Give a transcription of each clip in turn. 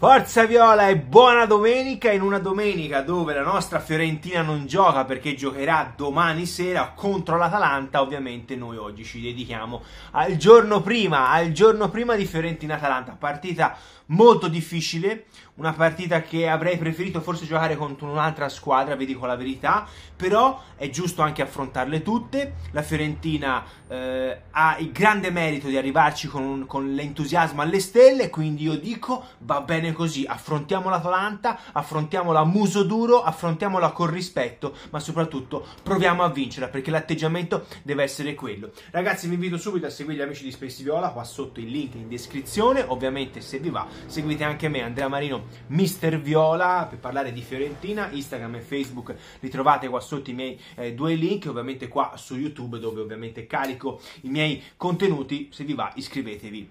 Forza Viola e buona domenica in una domenica dove la nostra Fiorentina non gioca perché giocherà domani sera contro l'Atalanta, ovviamente noi oggi ci dedichiamo al giorno prima, al giorno prima di Fiorentina-Atalanta, partita molto difficile, una partita che avrei preferito forse giocare contro un'altra squadra, vi dico la verità, però è giusto anche affrontarle tutte, la Fiorentina eh, ha il grande merito di arrivarci con, con l'entusiasmo alle stelle, quindi io dico va bene bene così, affrontiamo l'Atalanta, affrontiamola a muso duro, affrontiamola con rispetto, ma soprattutto proviamo a vincere perché l'atteggiamento deve essere quello. Ragazzi vi invito subito a seguire gli amici di Space Viola, qua sotto il link in descrizione, ovviamente se vi va seguite anche me Andrea Marino, Mister Viola, per parlare di Fiorentina, Instagram e Facebook li trovate qua sotto i miei eh, due link, ovviamente qua su YouTube dove ovviamente carico i miei contenuti, se vi va iscrivetevi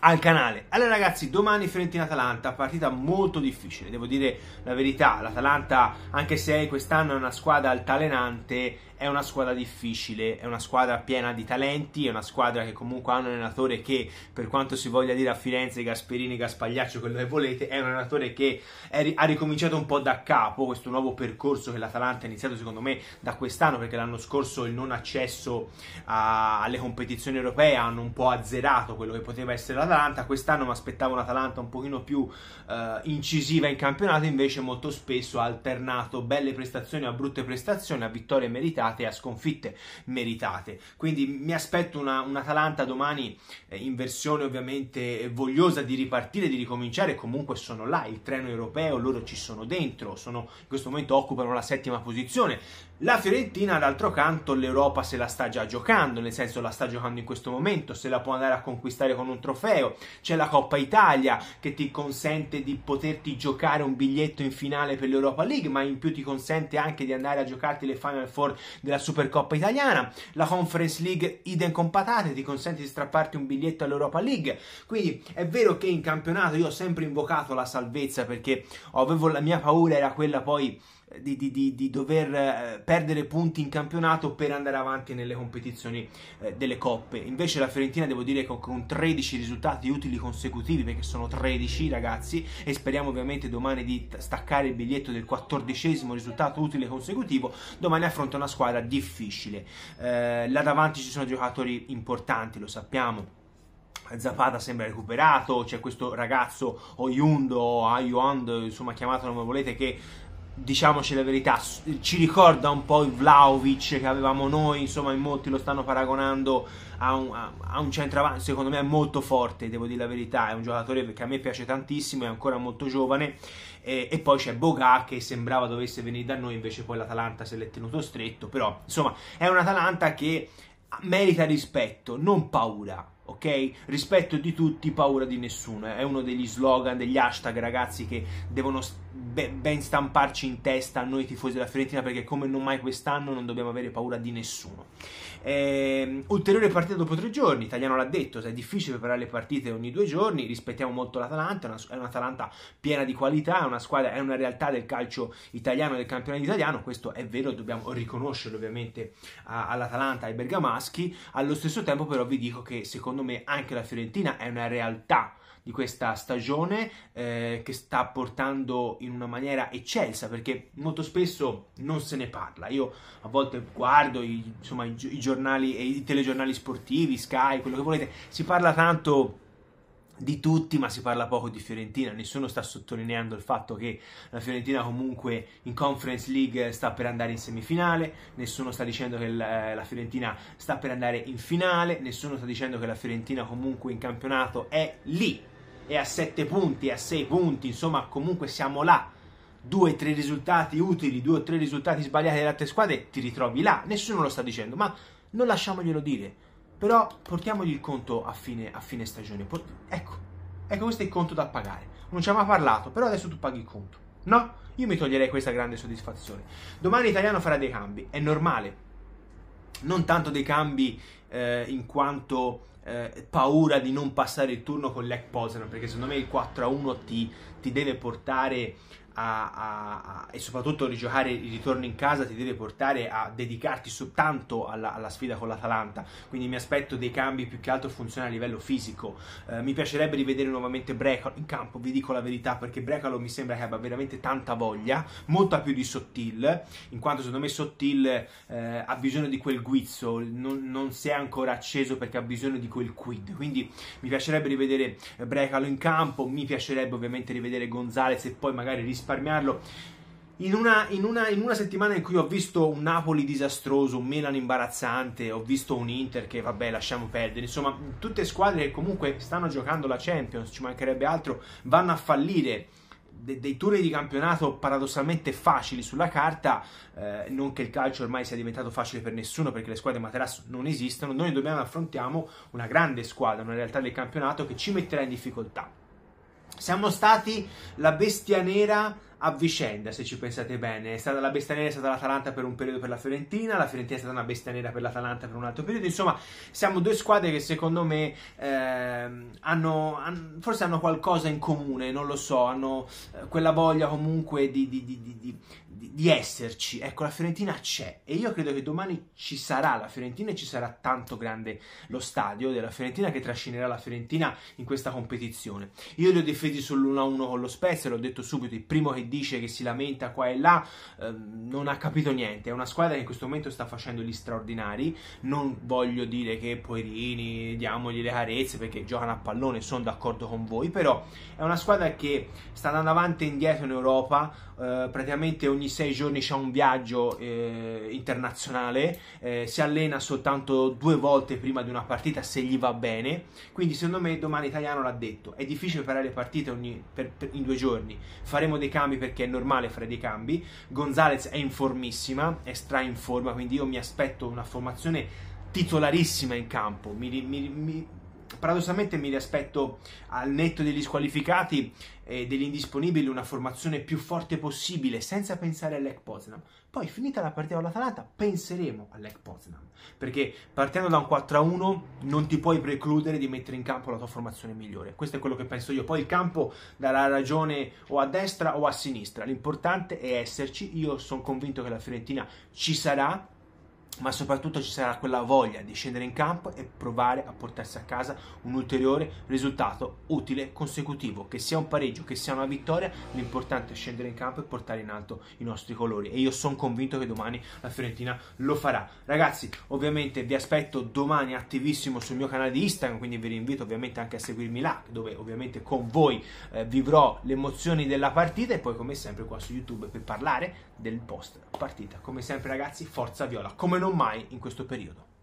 al canale. Allora ragazzi, domani Fiorentina-Atalanta, partita molto difficile, devo dire la verità, l'Atalanta anche se quest'anno è una squadra altalenante è una squadra difficile, è una squadra piena di talenti, è una squadra che comunque ha un allenatore che, per quanto si voglia dire a Firenze, Gasperini, Gaspagliaccio, quello che volete, è un allenatore che è, ha ricominciato un po' da capo questo nuovo percorso che l'Atalanta ha iniziato secondo me da quest'anno, perché l'anno scorso il non accesso a, alle competizioni europee hanno un po' azzerato quello che poteva essere l'Atalanta, quest'anno mi aspettavo un'Atalanta un pochino più eh, incisiva in campionato, invece molto spesso ha alternato belle prestazioni a brutte prestazioni, a vittorie meritate sbagliate a sconfitte meritate. Quindi mi aspetto una, un'Atalanta domani eh, in versione ovviamente vogliosa di ripartire, di ricominciare, comunque sono là, il treno europeo, loro ci sono dentro, sono, in questo momento occupano la settima posizione. La Fiorentina, d'altro canto, l'Europa se la sta già giocando, nel senso la sta giocando in questo momento, se la può andare a conquistare con un trofeo, c'è la Coppa Italia che ti consente di poterti giocare un biglietto in finale per l'Europa League, ma in più ti consente anche di andare a giocarti le Final Four della Supercoppa italiana, la Conference League idem con patate ti consente di strapparti un biglietto all'Europa League. Quindi è vero che in campionato io ho sempre invocato la salvezza perché avevo la mia paura era quella poi di, di, di, dover eh, perdere punti in campionato per andare avanti nelle competizioni eh, delle coppe. Invece la Fiorentina devo dire che con 13 risultati utili consecutivi, perché sono 13 ragazzi, e speriamo ovviamente domani di staccare il biglietto del 14 risultato utile consecutivo, domani affronta una squadra difficile. Eh, là davanti ci sono giocatori importanti, lo sappiamo. Zapata sembra recuperato, c'è questo ragazzo Oyundo, Ayuando, insomma chiamatelo come volete, che diciamoci la verità, ci ricorda un po' il Vlaovic che avevamo noi, insomma in molti lo stanno paragonando a un, a, a un centravanti, secondo me è molto forte, devo dire la verità, è un giocatore che a me piace tantissimo, è ancora molto giovane, e, e poi c'è Boga che sembrava dovesse venire da noi, invece poi l'Atalanta se l'è tenuto stretto, però insomma è un'Atalanta che merita rispetto, non paura, ok? Rispetto di tutti, paura di nessuno. È uno degli slogan, degli hashtag, ragazzi, che devono ben stamparci in testa a noi tifosi della Fiorentina, perché come non mai quest'anno non dobbiamo avere paura di nessuno. Eh, ulteriore partita dopo tre giorni, Italiano l'ha detto, è difficile preparare le partite ogni due giorni, rispettiamo molto l'Atalanta, è, una, è un'Atalanta piena di qualità, è una squadra, è una realtà del calcio italiano, del campionato italiano, questo è vero, dobbiamo riconoscerlo ovviamente a, all'Atalanta, ai bergamaschi, allo stesso tempo però vi dico che secondo me anche la Fiorentina è una realtà di questa stagione eh, che sta portando in una maniera eccelsa perché molto spesso non se ne parla. Io a volte guardo i, insomma, i, gi- i giornali, i telegiornali sportivi, Sky, quello che volete, si parla tanto di tutti, ma si parla poco di Fiorentina. Nessuno sta sottolineando il fatto che la Fiorentina, comunque, in Conference League sta per andare in semifinale. Nessuno sta dicendo che eh, la Fiorentina sta per andare in finale. Nessuno sta dicendo che la Fiorentina, comunque, in campionato è lì. È a 7 punti, è a 6 punti. Insomma, comunque, siamo là. Due o tre risultati utili, due o tre risultati sbagliati delle altre squadre, ti ritrovi là. Nessuno lo sta dicendo, ma non lasciamoglielo dire, però portiamogli il conto a fine, a fine stagione. Port- ecco, ecco questo è il conto da pagare. Non ci ha mai parlato, però adesso tu paghi il conto. No? Io mi toglierei questa grande soddisfazione. Domani l'italiano farà dei cambi, è normale. Non tanto dei cambi eh, in quanto eh, paura di non passare il turno con l'Ek Posen, perché secondo me il 4-1 ti, ti deve portare a, a, a, e soprattutto rigiocare il ritorno in casa ti deve portare a dedicarti soltanto alla, alla, sfida con l'Atalanta. Quindi mi aspetto dei cambi più che altro funzionali a livello fisico. Eh, mi piacerebbe rivedere nuovamente Brecalo in campo, vi dico la verità, perché Brecalo mi sembra che abbia veramente tanta voglia, molta più di Sottil, in quanto secondo me Sottil eh, ha bisogno di quel guizzo, non, non, si è ancora acceso perché ha bisogno di quel quid. Quindi mi piacerebbe rivedere eh, Brecalo in campo, mi piacerebbe ovviamente rivedere Gonzalez e poi magari risparmiarlo. In una, in, una, in una, settimana in cui ho visto un Napoli disastroso, un Milan imbarazzante, ho visto un Inter che vabbè lasciamo perdere, insomma tutte squadre che comunque stanno giocando la Champions, ci mancherebbe altro, vanno a fallire dei turni di campionato paradossalmente facili sulla carta, eh, non che il calcio ormai sia diventato facile per nessuno perché le squadre materasso non esistono, noi dobbiamo affrontiamo una grande squadra, una realtà del campionato che ci metterà in difficoltà. Siamo stati la bestia nera a vicenda, se ci pensate bene. È stata la bestia nera, è stata l'Atalanta per un periodo per la Fiorentina, la Fiorentina è stata una bestia nera per l'Atalanta per un altro periodo. Insomma, siamo due squadre che secondo me eh, hanno, hanno, forse hanno qualcosa in comune, non lo so, hanno eh, quella voglia comunque di, di, di, di di, di, esserci. Ecco, la Fiorentina c'è e io credo che domani ci sarà la Fiorentina e ci sarà tanto grande lo stadio della Fiorentina che trascinerà la Fiorentina in questa competizione. Io li ho difesi sull'1-1 con lo Spezia, l'ho detto subito, il primo che dice che si lamenta qua e là eh, non ha capito niente, è una squadra che in questo momento sta facendo gli straordinari, non voglio dire che Poirini, diamogli le carezze perché giocano a pallone, sono d'accordo con voi, però è una squadra che sta andando avanti e indietro in Europa, eh, praticamente ogni ogni sei giorni c'è un viaggio eh, internazionale, eh, si allena soltanto due volte prima di una partita se gli va bene, quindi secondo me domani Italiano l'ha detto, è difficile fare le partite ogni, per, per, in due giorni, faremo dei cambi perché è normale fare dei cambi, Gonzalez è in formissima, è stra in forma, quindi io mi aspetto una formazione titolarissima in campo, mi, mi, mi Paradossalmente mi riaspetto al netto degli squalificati e degli indisponibili una formazione più forte possibile senza pensare all'Ec Poznan. Poi finita la partita con l'Atalanta penseremo all'Ec Poznan perché partendo da un 4-1 non ti puoi precludere di mettere in campo la tua formazione migliore. Questo è quello che penso io. Poi il campo darà ragione o a destra o a sinistra. L'importante è esserci. Io sono convinto che la Fiorentina ci sarà ma soprattutto ci sarà quella voglia di scendere in campo e provare a portarsi a casa un ulteriore risultato utile consecutivo, che sia un pareggio, che sia una vittoria, l'importante è scendere in campo e portare in alto i nostri colori e io sono convinto che domani la Fiorentina lo farà. Ragazzi, ovviamente vi aspetto domani attivissimo sul mio canale di Instagram, quindi vi invito ovviamente anche a seguirmi là, dove ovviamente con voi eh, vivrò le emozioni della partita e poi come sempre qua su YouTube per parlare del post partita. Come sempre ragazzi, forza viola. Come non mai in questo periodo.